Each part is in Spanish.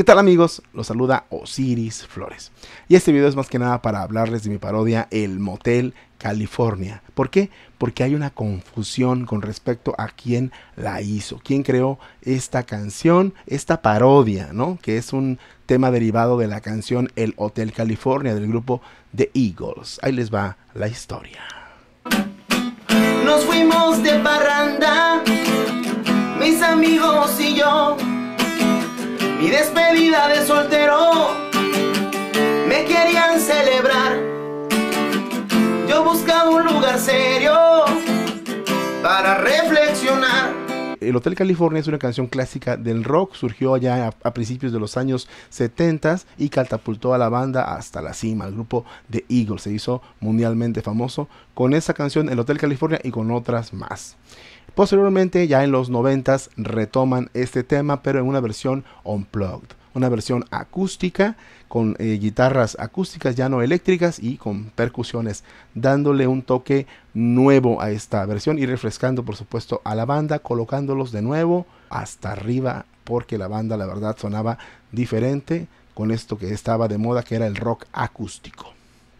¿Qué tal amigos? Los saluda Osiris Flores. Y este video es más que nada para hablarles de mi parodia El Motel California. ¿Por qué? Porque hay una confusión con respecto a quién la hizo, quién creó esta canción, esta parodia, ¿no? Que es un tema derivado de la canción El Hotel California del grupo The Eagles. Ahí les va la historia. Nos fuimos de parranda, mis amigos y yo mi despedida de soltero me querían celebrar. Yo buscaba un lugar serio para reflexionar. El Hotel California es una canción clásica del rock, surgió allá a, principios de los años 70 y catapultó a la banda hasta la cima. El grupo The Eagles se hizo mundialmente famoso con esa canción, El Hotel California, y con otras más. Posteriormente, ya en los 90 retoman este tema, pero en una versión unplugged, una versión acústica con eh, guitarras acústicas ya no eléctricas y con percusiones, dándole un toque nuevo a esta versión y refrescando por supuesto a la banda, colocándolos de nuevo hasta arriba, porque la banda la verdad sonaba diferente con esto que estaba de moda, que era el rock acústico.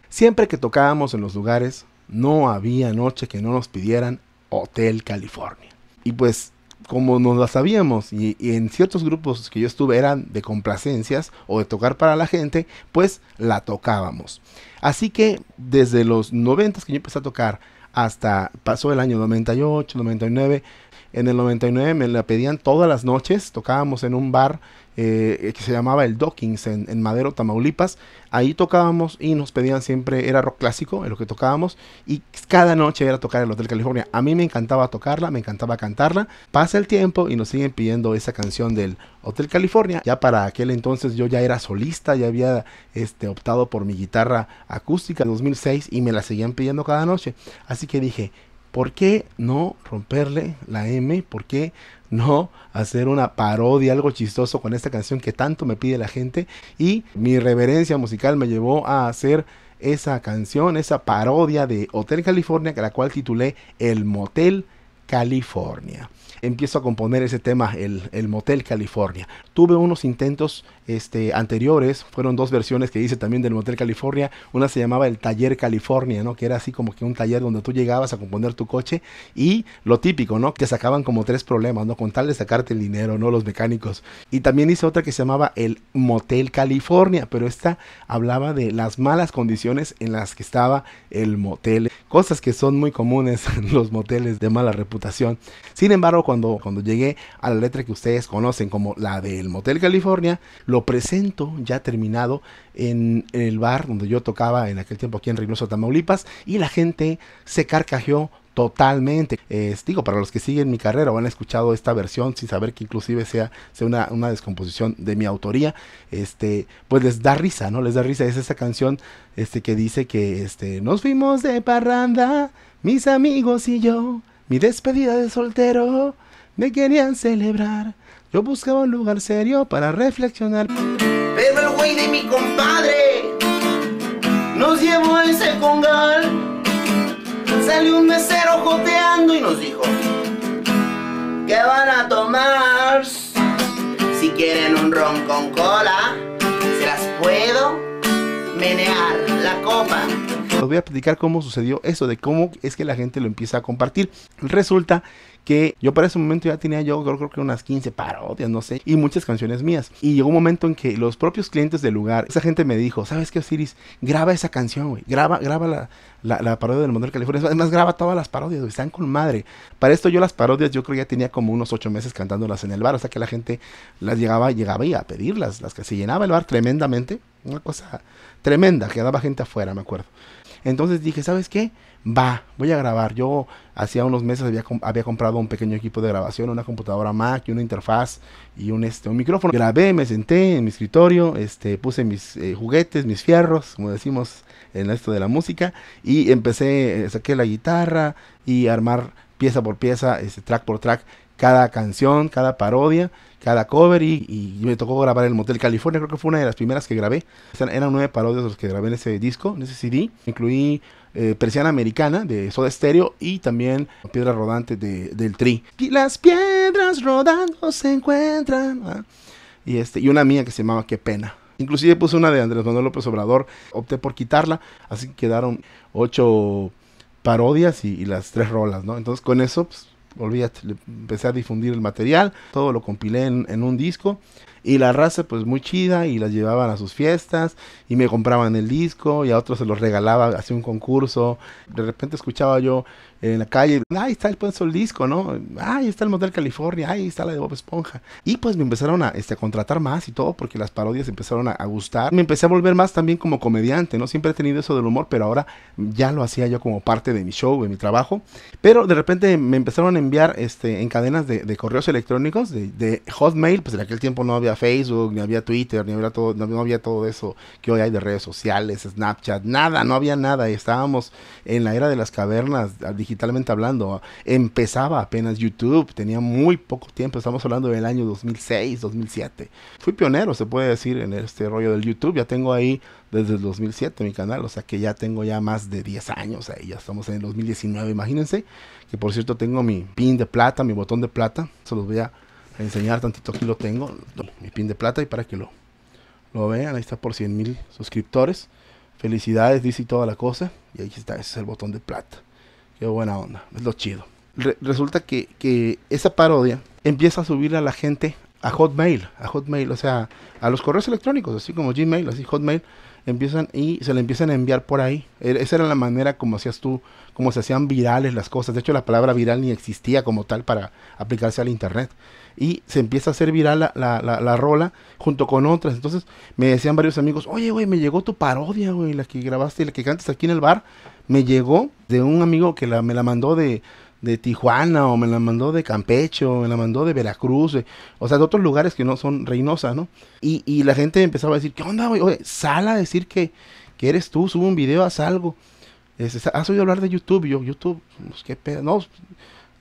Siempre que tocábamos en los lugares, no había noche que no nos pidieran Hotel California. Y pues como nos la sabíamos y, en ciertos grupos que yo estuve eran de complacencias o de tocar para la gente, pues la tocábamos. Así que desde los 90 que yo empecé a tocar hasta pasó el año 98, 99, en el 99 me la pedían todas las noches, tocábamos en un bar eh, que se llamaba el Dockings en, Madero, Tamaulipas. Ahí tocábamos y nos pedían siempre, era rock clásico en lo que tocábamos y cada noche era tocar el Hotel California. A mí me encantaba tocarla, me encantaba cantarla. Pasa el tiempo y nos siguen pidiendo esa canción del Hotel California. Ya para aquel entonces yo ya era solista, ya había este, optado por mi guitarra acústica en 2006 y me la seguían pidiendo cada noche. Así que dije, ¿Por qué no romperle la M? ¿Por qué no hacer una parodia, algo chistoso con esta canción que tanto me pide la gente? Y mi reverencia musical me llevó a hacer esa canción, esa parodia de Hotel California, que la cual titulé El Motel California empiezo a componer ese tema, el, el Motel California. Tuve unos intentos este, anteriores, fueron dos versiones que hice también del Motel California. Una se llamaba el Taller California, ¿no? Que era así como que un taller donde tú llegabas a componer tu coche y lo típico, ¿no? que sacaban como tres problemas, ¿no? Con tal de sacarte el dinero, ¿no? Los mecánicos. Y también hice otra que se llamaba el Motel California, pero esta hablaba de las malas condiciones en las que estaba el motel. Cosas que son muy comunes en los moteles de mala reputación. Sin embargo, cuando, llegué a la letra que ustedes conocen como la del Motel California, lo presento ya terminado en, el bar donde yo tocaba en aquel tiempo aquí en Reynoso, Tamaulipas, y la gente se carcajeó totalmente. digo, para los que siguen mi carrera o han escuchado esta versión sin saber que inclusive sea, sea una, una, descomposición de mi autoría, este, pues les da risa, ¿no? Les da risa. Es esa canción este, que dice que este, nos fuimos de parranda, mis amigos y yo. Mi despedida de soltero me querían celebrar. Yo buscaba un lugar serio para reflexionar. Pero el güey de mi compadre nos llevó a ese congal. Salió un mesero joteando y nos dijo: ¿Qué van a tomar? Si quieren un ron con cola, se las puedo menear la copa voy a platicar cómo sucedió eso, de cómo es que la gente lo empieza a compartir. Resulta que yo para ese momento ya tenía yo creo, que unas 15 parodias, no sé, y muchas canciones mías. Y llegó un momento en que los propios clientes del lugar, esa gente me dijo, ¿sabes qué, Osiris? Graba esa canción, güey. Graba, graba la, la, parodia del modelo California. Además, graba todas las parodias, güey. Están con madre. Para esto yo las parodias, yo creo que ya tenía como unos 8 meses cantándolas en el bar. O sea que la gente las llegaba, llegaba y a pedirlas, las que se llenaba el bar tremendamente. Una cosa tremenda, quedaba gente afuera, me acuerdo. Entonces dije, ¿sabes qué? Va, voy a grabar. Yo hacía unos meses había, había, comprado un pequeño equipo de grabación, una computadora Mac, y una interfaz y un, este, un micrófono. Grabé, me senté en mi escritorio, este, puse mis eh, juguetes, mis fierros, como decimos en esto de la música, y empecé, eh, saqué la guitarra y armar pieza por pieza, este, track por track, cada canción, cada parodia, cada cover y, y, me tocó grabar el Motel California, creo que fue una de las primeras que grabé. eran nueve parodias los que grabé en ese disco, en ese CD. Incluí eh, Persiana Americana de Soda Stereo y también Piedra Rodante de, del Tri. Y las piedras rodando se encuentran. ¿ah? Y, este, y una mía que se llamaba Qué pena. Inclusive puse una de Andrés Manuel López Obrador, opté por quitarla, así que quedaron ocho parodias y, las tres rolas, ¿no? Entonces con eso pues, a empezar a difundir el material, todo lo compilé en un disco y la raza, pues muy chida, y las llevaban a sus fiestas, y me compraban el disco, y a otros se los regalaba, hacía un concurso. De repente escuchaba yo en la calle, ahí está el puesto el disco, ¿no? Ahí está el Model California, ahí está la de Bob Esponja. Y pues me empezaron a este, contratar más y todo, porque las parodias empezaron a, gustar. Me empecé a volver más también como comediante, ¿no? Siempre he tenido eso del humor, pero ahora ya lo hacía yo como parte de mi show, de mi trabajo. Pero de repente me empezaron a enviar este, en cadenas de, correos electrónicos, de Hotmail, pues en aquel tiempo no había Facebook, ni había Twitter, ni había todo, no, había todo eso que hoy hay de redes sociales, Snapchat, nada, no había nada. Estábamos en la era de las cavernas, ah, digitalmente hablando. Empezaba apenas YouTube, tenía muy poco tiempo, estamos hablando del año 2006, 2007. Fui pionero, se puede decir, en este rollo del YouTube. Ya tengo ahí desde el 2007 mi canal, o sea que ya tengo ya más de 10 años ahí, ya estamos en el 2019, imagínense. Que por cierto tengo mi pin de plata, mi botón de plata, se los voy a enseñar tantito aquí lo tengo, mi pin de plata y para que lo, lo vean, ahí está por 100 mil suscriptores. Felicidades, dice y toda la cosa. Y ahí está, ese es el botón de plata. Qué buena onda, es lo chido. resulta que, que, esa parodia empieza a subir a la gente a Hotmail, a Hotmail, o sea, a los correos electrónicos, así como Gmail, así Hotmail empiezan y se le empiezan a enviar por ahí. E-, esa era la manera como hacías tú, como se hacían virales las cosas. De hecho, la palabra viral ni existía como tal para aplicarse al internet. Y se empieza a hacer viral la, la, la, rola junto con otras. Entonces me decían varios amigos, oye, güey, me llegó tu parodia, güey, la que grabaste, la que cantas aquí en el bar. Me llegó de un amigo que me la mandó de, de Tijuana o me la mandó de Campecho, o me la mandó de Veracruz, o sea, de otros lugares que no son Reynosa, ¿no? Y, y la gente empezaba a decir, ¿qué onda, güey? Oye, sala a decir que, que eres tú, sube un video, haz algo. Este, ¿Has oído hablar de YouTube? Yo, YouTube, pues qué pedo. No,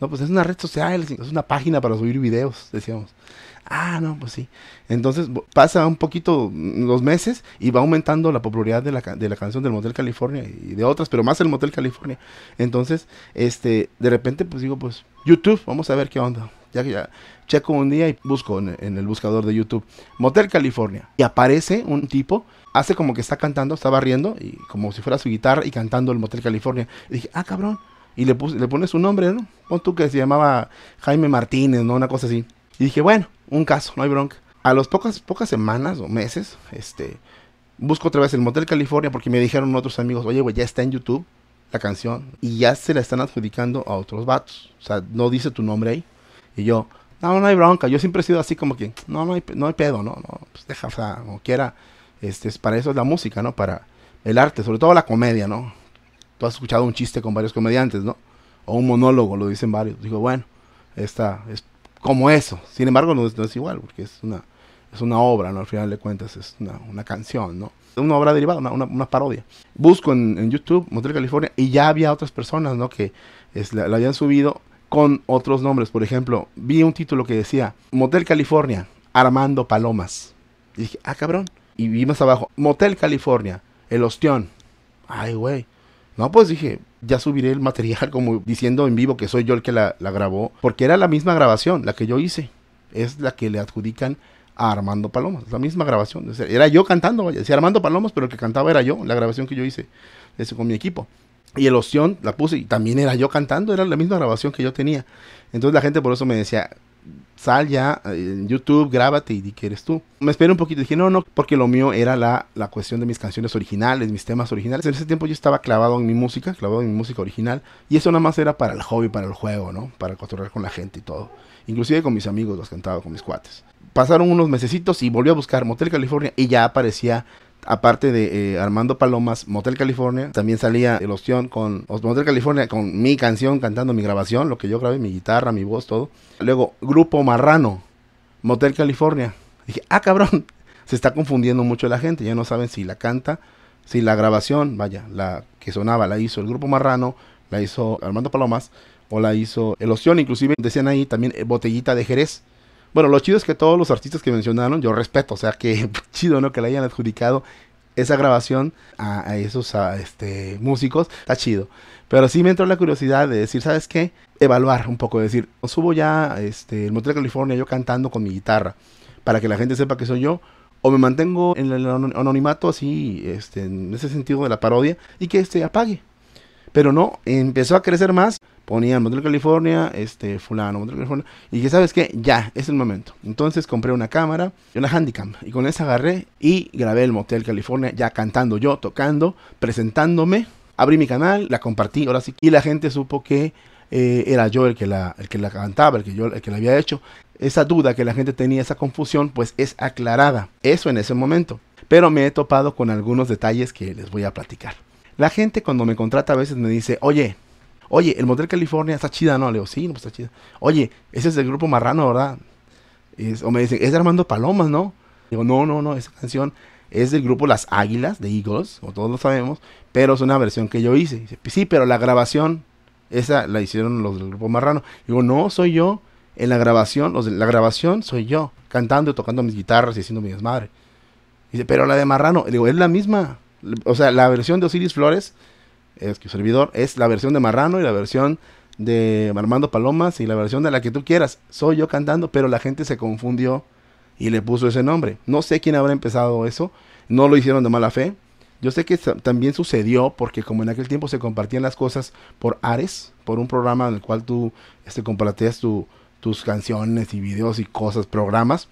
no, pues es una red social, es una página para subir videos, decíamos. Ah, no, pues sí. Entonces pasa un poquito mm, los meses y va aumentando la popularidad de la, de la canción del Motel California y de otras, pero más el Motel California. Entonces, este, de repente, pues digo, pues YouTube, vamos a ver qué onda. Ya que ya checo un día y busco en, el buscador de YouTube Motel California y aparece un tipo, hace como que está cantando, estaba riendo, y como si fuera su guitarra y cantando el Motel California. Y dije, ah, cabrón. Y le, puse, le pones un nombre, ¿no? Pon tú que se llamaba Jaime Martínez, ¿no? Una cosa así. Y dije, bueno, un caso, no hay bronca. A las pocas, pocas semanas o meses, este, busco otra vez el Motel California porque me dijeron otros amigos, oye, güey, ya está en YouTube la canción y ya se la están adjudicando a otros vatos. O sea, no dice tu nombre ahí. Y yo, no, no hay bronca. Yo siempre he sido así como que, no, no hay, no hay pedo, no, no, pues deja, o sea, como quiera. Este, es para eso es la música, ¿no? Para el arte, sobre todo la comedia, ¿no? Tú has escuchado un chiste con varios comediantes, ¿no? O un monólogo, lo dicen varios. Digo, bueno, esta es como eso. Sin embargo, no es, igual, porque es una, es una obra, ¿no? Al final de cuentas es una, canción, ¿no? Es Una obra derivada, una, parodia. Busco en, YouTube Motel California y ya había otras personas, ¿no? Que la, habían subido con otros nombres. Por ejemplo, vi un título que decía Motel California, Armando Palomas. Y dije, ah, cabrón. Y vi más abajo, Motel California, El Ostión. Ay, güey. No, pues dije, ya subiré el material como diciendo en vivo que soy yo el que la, grabó, porque era la misma grabación, la que yo hice, es la que le adjudican a Armando Palomas, la misma grabación. era yo cantando, vaya. Armando Palomas, pero el que cantaba era yo, la grabación que yo hice con mi equipo. Y el opción la puse y también era yo cantando, era la misma grabación que yo tenía. Entonces la gente por eso me decía, sal ya eh, en YouTube, grábate y di que eres tú. Me esperé un poquito, dije, no, no, porque lo mío era la, la, cuestión de mis canciones originales, mis temas originales. En ese tiempo yo estaba clavado en mi música, clavado en mi música original, y eso nada más era para el hobby, para el juego, ¿no? Para controlar con la gente y todo. Inclusive con mis amigos los cantaba, con mis cuates. Pasaron unos mesecitos y volví a buscar Motel California y ya aparecía aparte de eh, Armando Palomas, Motel California, también salía el ostión con Motel California, con mi canción, cantando mi grabación, lo que yo grabé, mi guitarra, mi voz, todo. Luego, Grupo Marrano, Motel California. Dije, ah, cabrón, se está confundiendo mucho la gente, ya no saben si la canta, si la grabación, vaya, la que sonaba, la hizo el Grupo Marrano, la hizo Armando Palomas, o la hizo el ostión, inclusive decían ahí también eh, Botellita de Jerez bueno, lo chido es que todos los artistas que mencionaron, yo respeto, o sea, que chido, ¿no? Que le hayan adjudicado esa grabación a, esos a, este, músicos, está chido. Pero sí me entró la curiosidad de decir, ¿sabes qué? Evaluar un poco, decir, subo ya este, el Motel California yo cantando con mi guitarra, para que la gente sepa que soy yo, o me mantengo en el anonimato así, este, en ese sentido de la parodia, y que este apague. Pero no, empezó a crecer más ponían Motel California, este, fulano, Motel California, y que ¿sabes qué? Ya, es el momento. Entonces compré una cámara y una Handicam, y con esa agarré y grabé el Motel California, ya cantando yo, tocando, presentándome, abrí mi canal, la compartí, ahora sí, y la gente supo que eh, era yo el que, la, que la cantaba, el que yo el que la había hecho. Esa duda que la gente tenía, esa confusión, pues es aclarada. Eso en ese momento. Pero me he topado con algunos detalles que les voy a platicar. La gente cuando me contrata a veces me dice, oye, Oye, el Motel California está chida, ¿no? Le digo, sí, pues, está chida. Oye, ese es el grupo marrano, ¿verdad? o me dicen, es de Armando Palomas, ¿no? Digo, no, no, no, esa canción es del grupo Las Águilas de Eagles, como todos lo sabemos, pero es una versión que yo hice. Dice, sí, pero la grabación, esa la hicieron los del grupo marrano. Digo, no, soy yo. En la grabación, los de la grabación soy yo, cantando, tocando mis guitarras y haciendo mi desmadre. Dice, pero la de Marrano, digo, es la misma. O sea, la versión de Osiris Flores es que servidor, es la versión de Marrano y la versión de Armando Palomas y la versión de la que tú quieras. Soy yo cantando, pero la gente se confundió y le puso ese nombre. No sé quién habrá empezado eso, no lo hicieron de mala fe. Yo sé que también sucedió porque como en aquel tiempo se compartían las cosas por Ares, por un programa en el cual tú este, compartías tus canciones y videos y cosas, programas.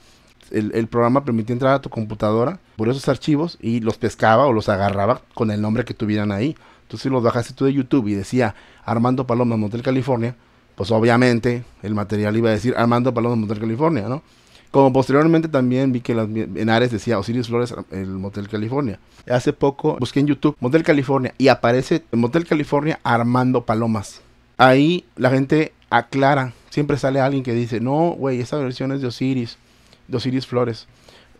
El, el, programa permitía entrar a tu computadora por esos archivos y los pescaba o los agarraba con el nombre que tuvieran ahí. Entonces los bajaste tú de YouTube y decía Armando Palomas, Motel California, pues obviamente el material iba a decir Armando Palomas, Motel California, ¿no? Como posteriormente también vi que en Ares decía Osiris Flores, el Motel California. Hace poco busqué en YouTube Motel California y aparece el Motel California Armando Palomas. Ahí la gente aclara, siempre sale alguien que dice, no, güey, esa versión es de Osiris, de Osiris Flores.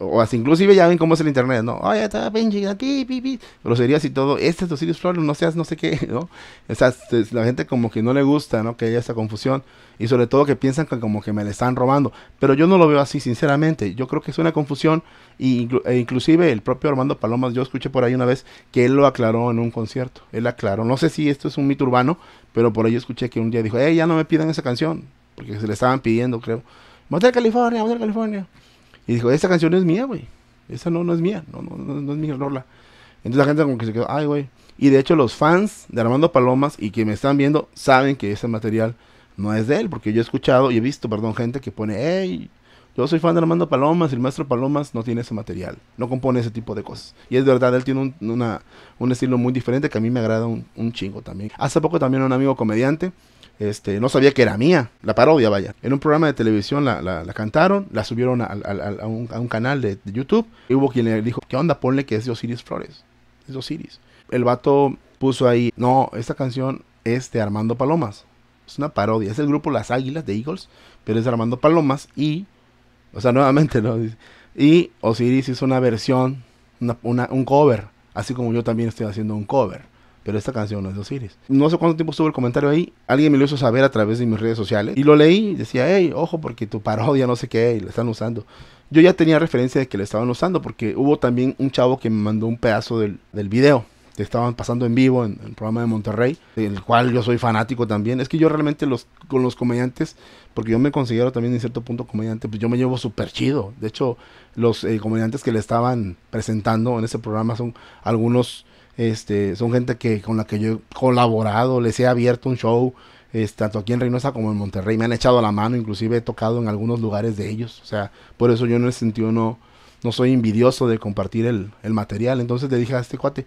O hasta inclusive ya ven cómo es el internet, ¿no? Oye, está pinche, aquí, pipi. Pero sería y todo. Este es Osiris Flores, no seas no sé qué, ¿no? O sea, la gente como que no le gusta, ¿no? Que haya esta confusión. Y sobre todo que piensan que como que me le están robando. Pero yo no lo veo así, sinceramente. Yo creo que es una confusión. Y, e inclusive el propio Armando Palomas, yo escuché por ahí una vez que él lo aclaró en un concierto. Él aclaró. No sé si esto es un mito urbano, pero por ahí escuché que un día dijo, eh, ya no me pidan esa canción. Porque se le estaban pidiendo, creo. Motel California, Motel California. Y dijo, esa canción es mía, güey. Esa no, no es mía, no, no, no, es mi rola. Entonces la gente como que se quedó, ay, güey. Y de hecho los fans de Armando Palomas y que me están viendo saben que ese material no es de él, porque yo he escuchado y he visto, perdón, gente que pone, hey, yo soy fan de Armando Palomas y el maestro Palomas no tiene ese material, no compone ese tipo de cosas. Y es verdad, él tiene un, una, un estilo muy diferente que a mí me agrada un, un chingo también. Hace poco también un amigo comediante este, no sabía que era mía, la parodia, vaya. En un programa de televisión la, cantaron, la subieron a, un, canal de, YouTube. Y hubo quien le dijo, ¿qué onda? Ponle que es de Osiris Flores. Es de Osiris. El vato puso ahí, no, esta canción es de Armando Palomas. Es una parodia. Es el grupo Las Águilas de Eagles, pero es de Armando Palomas y, o sea, nuevamente, ¿no? Y Osiris hizo una versión, un cover, así como yo también estoy haciendo un cover pero esta canción no es de Osiris. No sé cuánto tiempo estuvo el comentario ahí, alguien me lo hizo saber a través de mis redes sociales y lo leí, decía, hey, ojo, porque tu parodia no sé qué, y la están usando. Yo ya tenía referencia de que la estaban usando porque hubo también un chavo que me mandó un pedazo del, del video estaban pasando en vivo en, el programa de Monterrey, el cual yo soy fanático también. Es que yo realmente los, con los comediantes, porque yo me considero también en cierto punto comediante, pues yo me llevo súper chido. De hecho, los eh, comediantes que le estaban presentando en ese programa son algunos, este, son gente que con la que yo he colaborado, les he abierto un show. tanto aquí en Reynosa como en Monterrey, me han echado la mano, inclusive he tocado en algunos lugares de ellos, o sea, por eso yo en ese sentido no, no soy envidioso de compartir el, el material, entonces le dije a este cuate,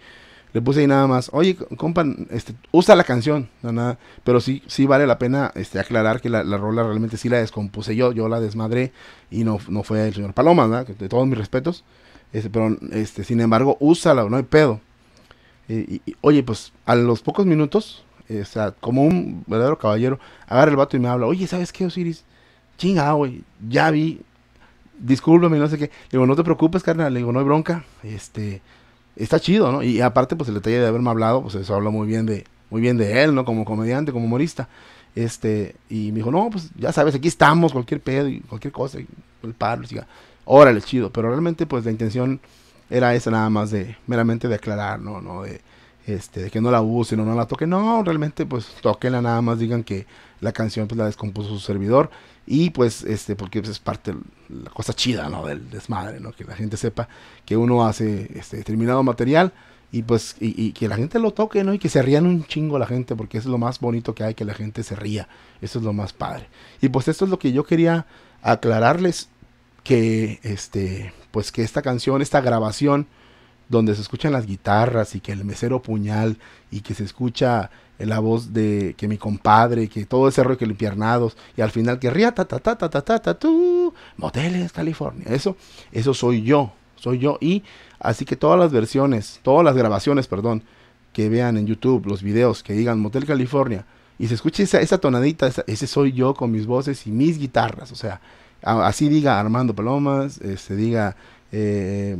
le puse ahí nada más, oye, compa, este, usa la canción, no, nada, pero sí, sí vale la pena este, aclarar que la, rola realmente sí la descompuse yo, yo la desmadré y no, no fue el señor Paloma, ¿verdad? de todos mis respetos, este, pero este, sin embargo, úsala, no hay pedo. Y, oye, pues a los pocos minutos, o este, sea, como un verdadero caballero, agarra el vato y me habla, oye, ¿sabes qué, Osiris? Chinga, güey, ya vi, discúlpame, no sé qué. Le digo, no te preocupes, carnal, le digo, no hay bronca, este está chido, ¿no? Y aparte, pues el detalle de haberme hablado, pues eso habla muy bien de, muy bien de él, ¿no? Como comediante, como humorista. Este, y me dijo, no, pues ya sabes, aquí estamos, cualquier pedo y cualquier cosa, el paro, siga. Órale, chido. Pero realmente, pues la intención era esa nada más de, meramente de aclarar, ¿no? no de, este, de que no la usen o no la toquen. No, realmente, pues toquenla nada más, digan que la canción pues la descompuso su servidor. Y pues, este, porque pues, es parte la cosa chida, ¿no? Del desmadre, ¿no? Que la gente sepa que uno hace este determinado material y pues, y, que la gente lo toque, ¿no? Y que se rían un chingo la gente, porque eso es lo más bonito que hay, que la gente se ría. Eso es lo más padre. Y pues esto es lo que yo quería aclararles, que este, pues que esta canción, esta grabación, donde se escuchan las guitarras y que el mesero puñal y que se escucha la voz de que mi compadre, que todo ese rollo que lo piernados y al final que ría ta ta ta ta ta ta, ta tú, moteles California. Eso eso soy yo, soy yo y así que todas las versiones, todas las grabaciones, perdón, que vean en YouTube, los videos que digan Motel California y se escuche esa, tonadita, ese soy yo con mis voces y mis guitarras, o sea, así diga Armando Palomas, se este, diga eh,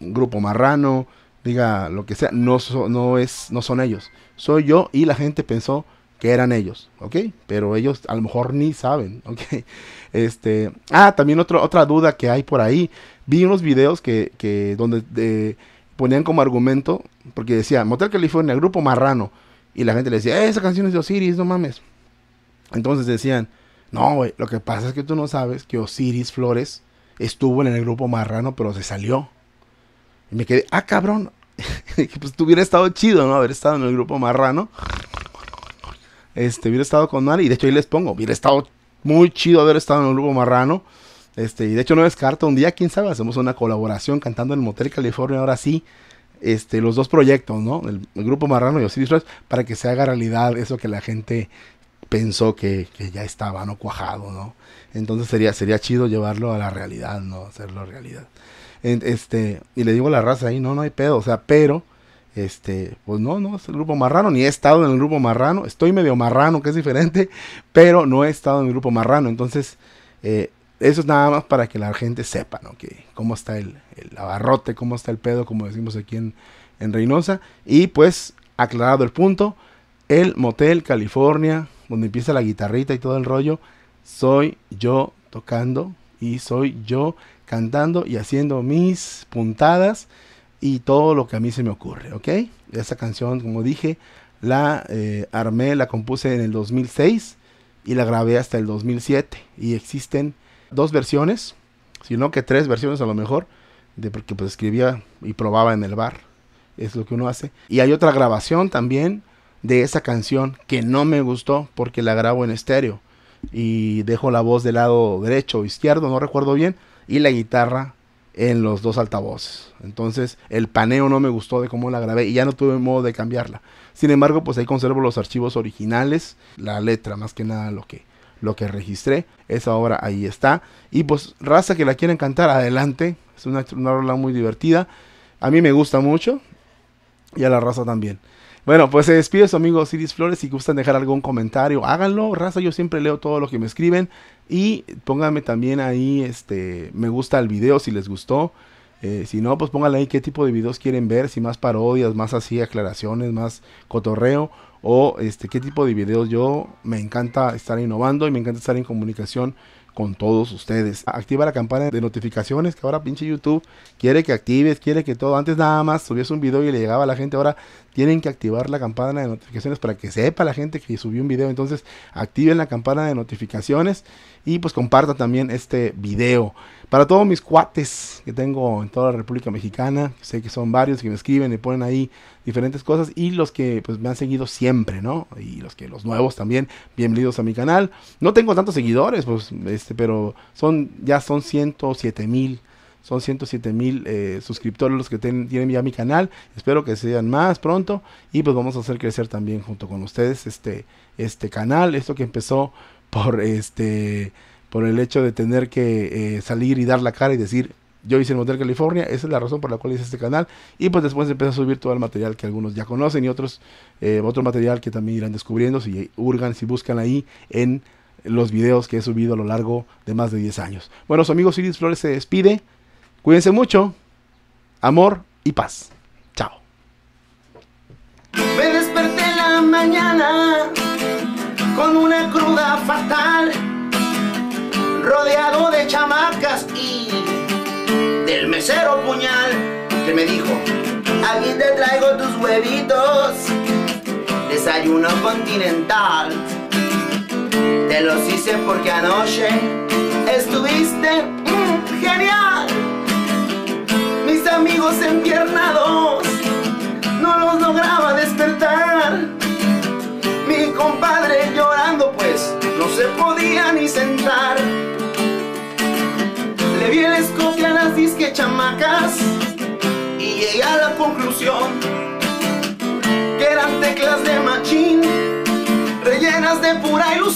Grupo Marrano, diga lo que sea, no, no, es, no son ellos. Soy yo y la gente pensó que eran ellos, ¿ok? Pero ellos a lo mejor ni saben, ¿ok? Este, ah, también otra otra duda que hay por ahí. Vi unos videos que, donde eh, ponían como argumento, porque decía, Motel California, Grupo Marrano, y la gente le decía, eh, esa canción es de Osiris, no mames. Entonces decían, no, güey, lo que pasa es que tú no sabes que Osiris Flores estuvo en el grupo marrano, pero se salió. Y me quedé, ah, cabrón. pues tuviera hubiera estado chido, ¿no? Haber estado en el grupo marrano. Este, hubiera estado con Mar. Y de hecho, ahí les pongo, hubiera estado muy chido haber estado en el grupo marrano. Este, y de hecho no descarto un día, quién sabe, hacemos una colaboración cantando en el Motel California, ahora sí, este, los dos proyectos, ¿no? El, grupo Marrano y Osiris Ross, para que se haga realidad eso que la gente pensó que, ya estaba, ¿no? Cuajado, ¿no? Entonces sería, sería chido llevarlo a la realidad, ¿no? Hacerlo realidad. este, y le digo a la raza ahí, no, no hay pedo, o sea, pero, este, pues no, no, es el grupo marrano, ni he estado en el grupo marrano, estoy medio marrano, que es diferente, pero no he estado en el grupo marrano, entonces, eh, eso es nada más para que la gente sepa, ¿no? Que cómo está el, el abarrote, cómo está el pedo, como decimos aquí en, en Reynosa, y pues, aclarado el punto, el Motel California donde empieza la guitarrita y todo el rollo, soy yo tocando y soy yo cantando y haciendo mis puntadas y todo lo que a mí se me ocurre, ¿ok? Esa canción, como dije, la eh, armé, la compuse en el 2006 y la grabé hasta el 2007 y existen dos versiones, sino que tres versiones a lo mejor, de porque pues escribía y probaba en el bar, es lo que uno hace. Y hay otra grabación también de esa canción que no me gustó porque la grabo en estéreo y dejo la voz del lado derecho o izquierdo, no recuerdo bien, y la guitarra en los dos altavoces. Entonces el paneo no me gustó de cómo la grabé y ya no tuve modo de cambiarla. Sin embargo, pues ahí conservo los archivos originales, la letra más que nada lo que, lo que registré. Esa obra ahí está. Y pues raza que la quieren cantar, adelante. Es una, una rola muy divertida. A mí me gusta mucho y a la raza también. Bueno, pues se despide su amigo Ciris Flores. Si gustan dejar algún comentario, háganlo. Raza, yo siempre leo todo lo que me escriben. Y pónganme también ahí, este, me gusta el video si les gustó. Eh, si no, pues pónganle ahí qué tipo de videos quieren ver, si más parodias, más así aclaraciones, más cotorreo o este qué tipo de videos. Yo me encanta estar innovando y me encanta estar en comunicación con todos ustedes. Activa la campana de notificaciones que ahora pinche YouTube quiere que actives, quiere que todo. Antes nada más subiese un video y le llegaba a la gente, ahora tienen que activar la campana de notificaciones para que sepa la gente que subió un video. Entonces activen la campana de notificaciones y pues compartan también este video. Para todos mis cuates que tengo en toda la República Mexicana, sé que son varios que me escriben y ponen ahí diferentes cosas y los que pues me han seguido siempre, ¿no? Y los que los nuevos también, bienvenidos a mi canal. No tengo tantos seguidores, pues este, pero son, ya son 107 mil. Son 107 mil eh, suscriptores los que tienen ya mi canal. Espero que sean más pronto. Y pues vamos a hacer crecer también junto con ustedes este, este canal. Esto que empezó por este por el hecho de tener que eh, salir y dar la cara y decir yo hice el motel California, esa es la razón por la cual hice este canal. Y pues después empecé a subir todo el material que algunos ya conocen y otros, eh, otro material que también irán descubriendo si hurgan, si buscan ahí en los videos que he subido a lo largo de más de 10 años. Bueno, su amigo Siris Flores se despide. Cuídense mucho. Amor y paz. Chao. Me desperté en la mañana con una cruda fatal, rodeado de chamacas y del mesero puñal que me dijo, aquí te traigo tus huevitos, desayuno continental. Te los hice porque anoche estuviste mm, genial. Mis amigos empiernados no los lograba despertar. Mi compadre llorando pues no se podía ni sentar. Le vi el escote a las disque chamacas y llegué a la conclusión que eran teclas de machín rellenas de pura ilusión.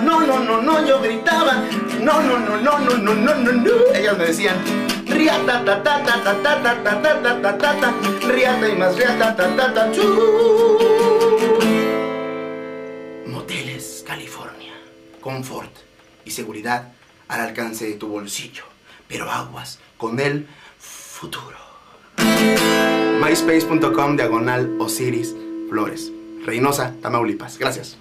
no, no, no, no, no, yo gritaba, no, no, no, no, no, no, no, no, no, ellas me decían, riata, ta, ta, ta, ta, ta, ta, ta, ta, ta, ta, ta, ta, riata y más riata, ta, ta, ta, chu. Moteles, California, confort y seguridad al alcance de tu bolsillo, pero aguas con el futuro. myspace.com diagonal Osiris Flores. Reynosa, Tamaulipas. Gracias.